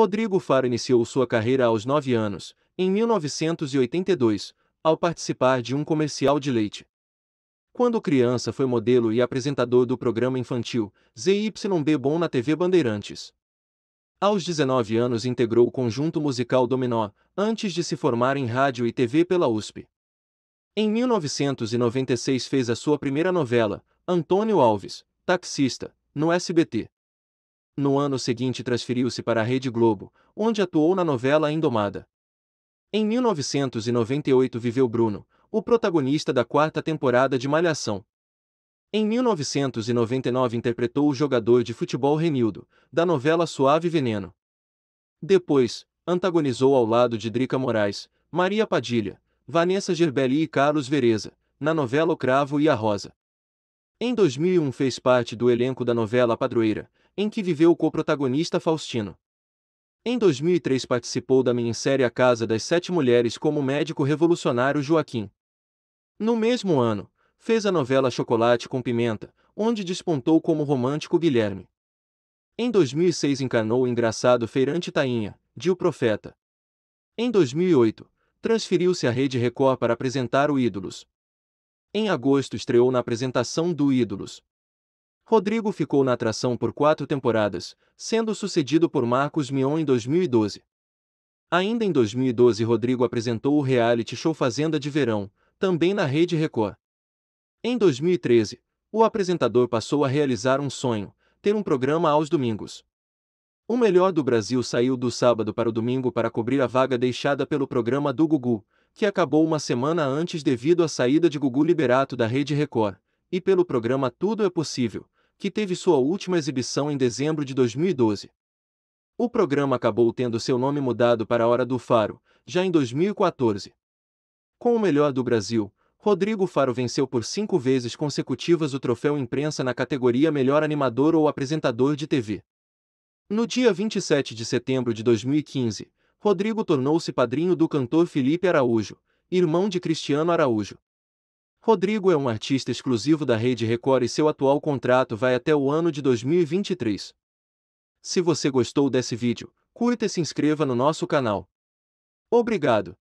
Rodrigo Faro iniciou sua carreira aos 9 anos, em 1982, ao participar de um comercial de leite. Quando criança foi modelo e apresentador do programa infantil ZYB Bom na TV Bandeirantes. Aos 19 anos integrou o conjunto musical Dominó, antes de se formar em rádio e TV pela USP. Em 1996 fez a sua primeira novela, Antônio Alves, Taxista, no SBT. No ano seguinte transferiu-se para a Rede Globo, onde atuou na novela Indomada. Em 1998 viveu Bruno, o protagonista da quarta temporada de Malhação. Em 1999 interpretou o jogador de futebol Renildo, da novela Suave Veneno. Depois, antagonizou ao lado de Drica Moraes, Maria Padilha, Vanessa Gerbelli e Carlos Vereza, na novela O Cravo e a Rosa. Em 2001 fez parte do elenco da novela Padroeira, em que viveu o coprotagonista Faustino. Em 2003 participou da minissérie A Casa das Sete Mulheres como médico revolucionário Joaquim. No mesmo ano, fez a novela Chocolate com Pimenta, onde despontou como romântico Guilherme. Em 2006 encarnou o engraçado feirante Tainha, de O Profeta. Em 2008, transferiu-se à Rede Record para apresentar o Ídolos. Em agosto estreou na apresentação do Ídolos. Rodrigo ficou na atração por quatro temporadas, sendo sucedido por Marcos Mion em 2012. Ainda em 2012, Rodrigo apresentou o reality show Fazenda de Verão, também na Rede Record. Em 2013, o apresentador passou a realizar um sonho, ter um programa aos domingos. O melhor do Brasil saiu do sábado para o domingo para cobrir a vaga deixada pelo programa do Gugu, que acabou uma semana antes devido à saída de Gugu Liberato da Rede Record, e pelo programa Tudo é Possível, que teve sua última exibição em dezembro de 2012. O programa acabou tendo seu nome mudado para Hora do Faro, já em 2014. Com o melhor do Brasil, Rodrigo Faro venceu por cinco vezes consecutivas o troféu imprensa na categoria Melhor Animador ou Apresentador de TV. No dia 27 de setembro de 2015, Rodrigo tornou-se padrinho do cantor Felipe Araújo, irmão de Cristiano Araújo. Rodrigo é um artista exclusivo da Rede Record e seu atual contrato vai até o ano de 2023. Se você gostou desse vídeo, curta e se inscreva no nosso canal. Obrigado!